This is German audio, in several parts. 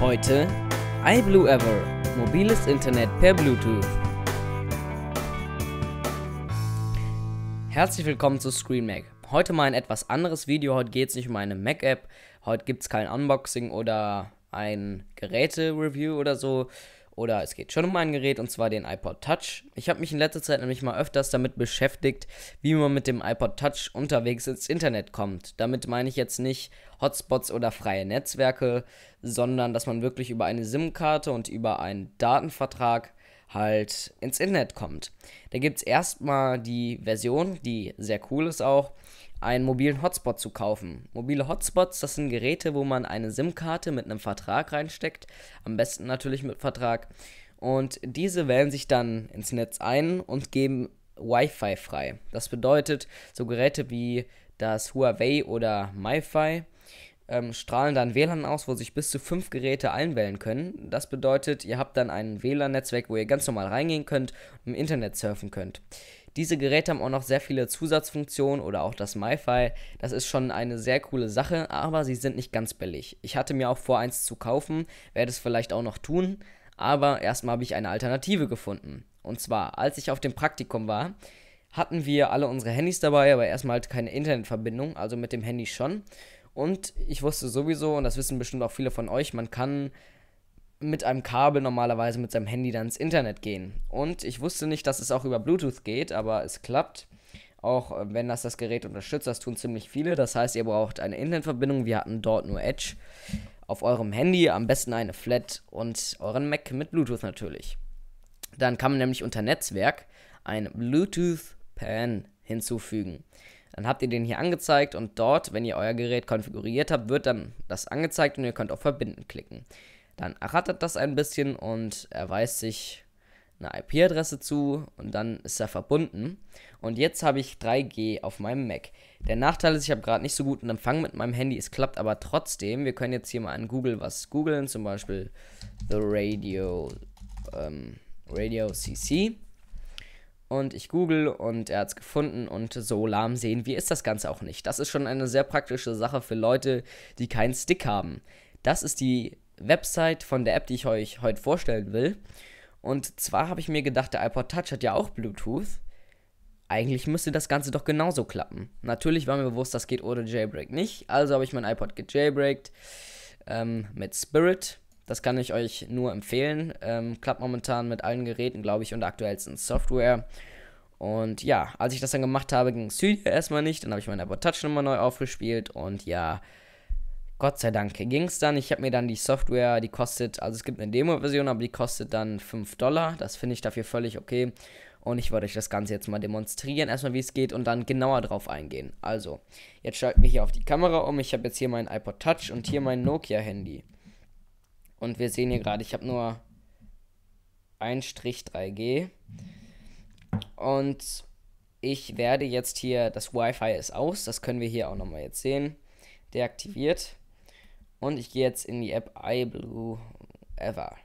Heute iBlueEver, mobiles Internet per Bluetooth. Herzlich willkommen zu ScreenMac. Heute mal ein etwas anderes Video. Heute geht es nicht um eine Mac-App. Heute gibt es kein Unboxing oder ein Geräte-Review oder so, oder es geht schon um ein Gerät und zwar den iPod Touch. Ich habe mich in letzter Zeit nämlich mal öfters damit beschäftigt, wie man mit dem iPod Touch unterwegs ins Internet kommt. Damit meine ich jetzt nicht Hotspots oder freie Netzwerke, sondern dass man wirklich über eine SIM-Karte und über einen Datenvertrag halt ins Internet kommt. Da gibt es erstmal die Version, die sehr cool ist auch, einen mobilen Hotspot zu kaufen. Mobile Hotspots, das sind Geräte, wo man eine SIM-Karte mit einem Vertrag reinsteckt, am besten natürlich mit Vertrag. Und diese wählen sich dann ins Netz ein und geben Wi-Fi frei. Das bedeutet, so Geräte wie das Huawei oder MiFi ähm, strahlen dann WLAN aus, wo sich bis zu fünf Geräte einwählen können. Das bedeutet, ihr habt dann ein WLAN-Netzwerk, wo ihr ganz normal reingehen könnt und im Internet surfen könnt. Diese Geräte haben auch noch sehr viele Zusatzfunktionen oder auch das MiFi. Das ist schon eine sehr coole Sache, aber sie sind nicht ganz billig. Ich hatte mir auch vor, eins zu kaufen, werde es vielleicht auch noch tun, aber erstmal habe ich eine Alternative gefunden. Und zwar, als ich auf dem Praktikum war, hatten wir alle unsere Handys dabei, aber erstmal halt keine Internetverbindung, also mit dem Handy schon. Und ich wusste sowieso, und das wissen bestimmt auch viele von euch, man kann mit einem Kabel normalerweise mit seinem Handy dann ins Internet gehen. Und ich wusste nicht, dass es auch über Bluetooth geht, aber es klappt. Auch äh, wenn das das Gerät unterstützt, das tun ziemlich viele. Das heißt, ihr braucht eine Internetverbindung. Wir hatten dort nur Edge auf eurem Handy, am besten eine Flat und euren Mac mit Bluetooth natürlich. Dann kann man nämlich unter Netzwerk ein Bluetooth-Pan hinzufügen. Dann habt ihr den hier angezeigt und dort, wenn ihr euer Gerät konfiguriert habt, wird dann das angezeigt und ihr könnt auf Verbinden klicken. Dann erratet das ein bisschen und erweist sich eine IP-Adresse zu und dann ist er verbunden. Und jetzt habe ich 3G auf meinem Mac. Der Nachteil ist, ich habe gerade nicht so guten Empfang mit meinem Handy. Es klappt aber trotzdem. Wir können jetzt hier mal an Google was googeln, zum Beispiel The Radio, ähm, Radio CC. Und ich google und er hat es gefunden und so lahm sehen wir ist das Ganze auch nicht. Das ist schon eine sehr praktische Sache für Leute, die keinen Stick haben. Das ist die Website von der App, die ich euch heute vorstellen will. Und zwar habe ich mir gedacht, der iPod Touch hat ja auch Bluetooth. Eigentlich müsste das Ganze doch genauso klappen. Natürlich war mir bewusst, das geht ohne Jailbreak nicht. Also habe ich mein iPod gejailbreakt ähm, mit Spirit. Das kann ich euch nur empfehlen. Ähm, klappt momentan mit allen Geräten, glaube ich, und der aktuellsten Software. Und ja, als ich das dann gemacht habe, ging Cydia erstmal nicht. Dann habe ich mein iPod Touch nochmal neu aufgespielt. Und ja, Gott sei Dank ging es dann. Ich habe mir dann die Software, die kostet, also es gibt eine Demo-Version, aber die kostet dann 5 Dollar. Das finde ich dafür völlig okay. Und ich wollte euch das Ganze jetzt mal demonstrieren, erstmal wie es geht und dann genauer drauf eingehen. Also, jetzt schalten wir hier auf die Kamera um. Ich habe jetzt hier mein iPod Touch und hier mein Nokia-Handy. Und wir sehen hier gerade, ich habe nur 1-3G. Und ich werde jetzt hier, das Wi-Fi ist aus, das können wir hier auch nochmal jetzt sehen, deaktiviert. Und ich gehe jetzt in die App iBlue Ever.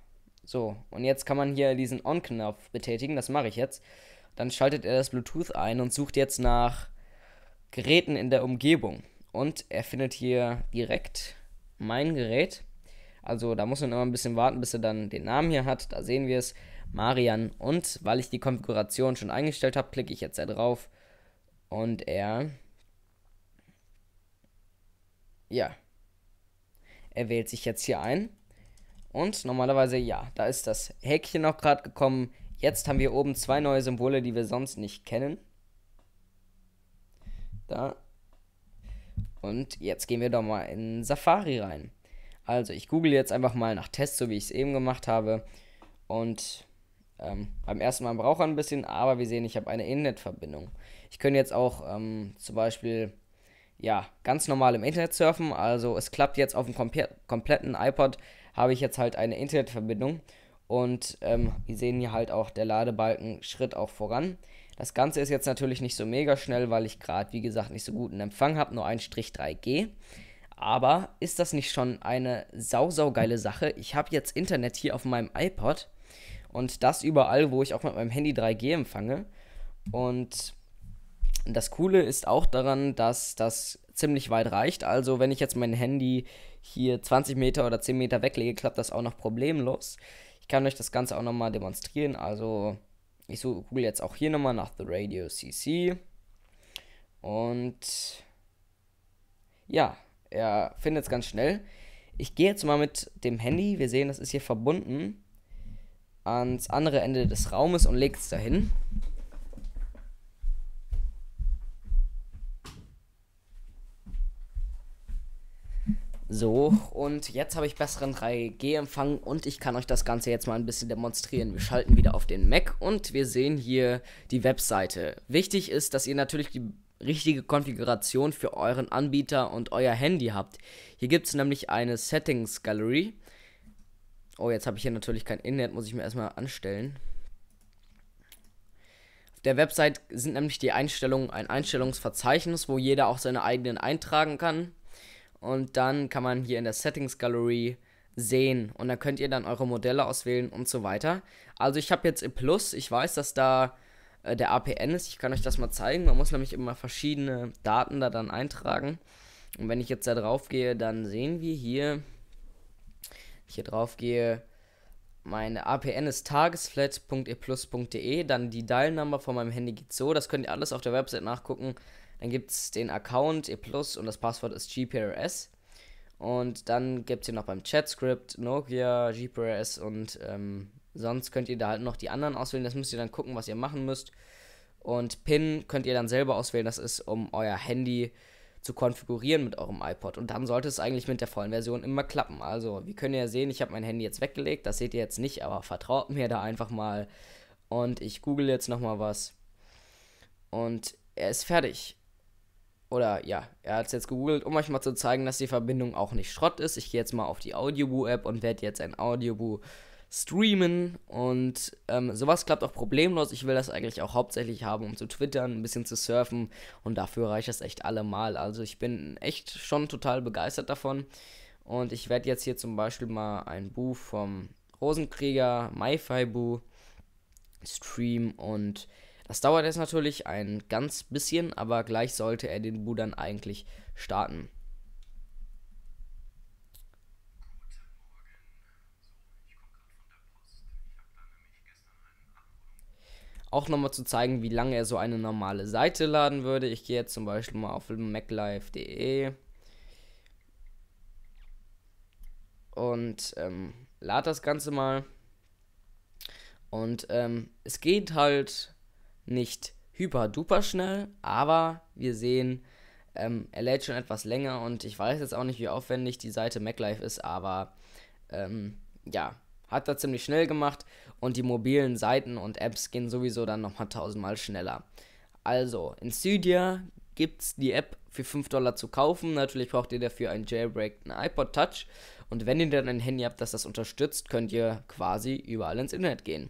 So, und jetzt kann man hier diesen On-Knopf betätigen, das mache ich jetzt. Dann schaltet er das Bluetooth ein und sucht jetzt nach Geräten in der Umgebung. Und er findet hier direkt mein Gerät. Also da muss man immer ein bisschen warten, bis er dann den Namen hier hat. Da sehen wir es. Marian. Und weil ich die Konfiguration schon eingestellt habe, klicke ich jetzt da drauf. Und er. Ja, er wählt sich jetzt hier ein. Und normalerweise, ja, da ist das Häkchen noch gerade gekommen. Jetzt haben wir oben zwei neue Symbole, die wir sonst nicht kennen. Da. Und jetzt gehen wir doch mal in Safari rein. Also ich google jetzt einfach mal nach Tests, so wie ich es eben gemacht habe. Und ähm, beim ersten Mal braucht er ein bisschen, aber wir sehen, ich habe eine Internetverbindung. Ich könnte jetzt auch ähm, zum Beispiel ja, ganz normal im Internet surfen. Also es klappt jetzt auf dem komple kompletten iPod, habe ich jetzt halt eine Internetverbindung. Und ähm, wir sehen hier halt auch, der Ladebalken schritt auch voran. Das Ganze ist jetzt natürlich nicht so mega schnell, weil ich gerade, wie gesagt, nicht so guten Empfang habe, nur ein Strich 3 g Aber ist das nicht schon eine sau, sau geile Sache? Ich habe jetzt Internet hier auf meinem iPod und das überall, wo ich auch mit meinem Handy 3G empfange. Und das Coole ist auch daran, dass das ziemlich weit reicht. Also wenn ich jetzt mein Handy hier 20 Meter oder 10 Meter weglege, klappt das auch noch problemlos. Ich kann euch das Ganze auch nochmal demonstrieren. Also ich suche google jetzt auch hier nochmal nach The Radio CC. Und ja, er findet es ganz schnell. Ich gehe jetzt mal mit dem Handy, wir sehen, das ist hier verbunden, ans andere Ende des Raumes und lege es dahin. So, und jetzt habe ich besseren 3G-Empfang und ich kann euch das Ganze jetzt mal ein bisschen demonstrieren. Wir schalten wieder auf den Mac und wir sehen hier die Webseite. Wichtig ist, dass ihr natürlich die richtige Konfiguration für euren Anbieter und euer Handy habt. Hier gibt es nämlich eine Settings Gallery. Oh, jetzt habe ich hier natürlich kein Internet, muss ich mir erstmal anstellen. Auf der Website sind nämlich die Einstellungen ein Einstellungsverzeichnis, wo jeder auch seine eigenen eintragen kann. Und dann kann man hier in der Settings Gallery sehen. Und da könnt ihr dann eure Modelle auswählen und so weiter. Also ich habe jetzt im e Plus, ich weiß, dass da äh, der APN ist. Ich kann euch das mal zeigen. Man muss nämlich immer verschiedene Daten da dann eintragen. Und wenn ich jetzt da drauf gehe, dann sehen wir hier, hier drauf gehe, meine APN ist tagesflat.eplus.de, dann die Dial-Number von meinem Handy geht so. Das könnt ihr alles auf der Website nachgucken. Dann gibt es den Account, E Plus und das Passwort ist GPRS. Und dann gibt es hier noch beim Chat-Script Nokia, GPRS und ähm, sonst könnt ihr da halt noch die anderen auswählen. Das müsst ihr dann gucken, was ihr machen müsst. Und PIN könnt ihr dann selber auswählen. Das ist, um euer Handy zu konfigurieren mit eurem iPod. Und dann sollte es eigentlich mit der vollen Version immer klappen. Also, wir können ja sehen, ich habe mein Handy jetzt weggelegt. Das seht ihr jetzt nicht, aber vertraut mir da einfach mal. Und ich google jetzt nochmal was. Und er ist fertig oder ja, er hat es jetzt gegoogelt, um euch mal zu zeigen, dass die Verbindung auch nicht Schrott ist. Ich gehe jetzt mal auf die Audioboo-App und werde jetzt ein Audioboo streamen und ähm, sowas klappt auch problemlos. Ich will das eigentlich auch hauptsächlich haben, um zu twittern, ein bisschen zu surfen und dafür reicht das echt allemal. Also ich bin echt schon total begeistert davon und ich werde jetzt hier zum Beispiel mal ein Boo vom Rosenkrieger, MyFi streamen und das dauert jetzt natürlich ein ganz bisschen, aber gleich sollte er den Bu dann eigentlich starten. Auch nochmal zu zeigen, wie lange er so eine normale Seite laden würde. Ich gehe jetzt zum Beispiel mal auf maclife.de und ähm, lade das Ganze mal. Und ähm, es geht halt nicht hyper-duper schnell, aber wir sehen, ähm, er lädt schon etwas länger und ich weiß jetzt auch nicht, wie aufwendig die Seite MacLife ist, aber ähm, ja, hat er ziemlich schnell gemacht und die mobilen Seiten und Apps gehen sowieso dann nochmal tausendmal schneller. Also, in Studia gibt es die App für 5 Dollar zu kaufen. Natürlich braucht ihr dafür einen Jailbreak, einen iPod Touch. Und wenn ihr dann ein Handy habt, das das unterstützt, könnt ihr quasi überall ins Internet gehen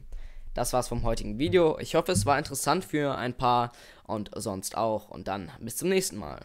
das war's vom heutigen Video. Ich hoffe, es war interessant für ein paar und sonst auch. Und dann bis zum nächsten Mal.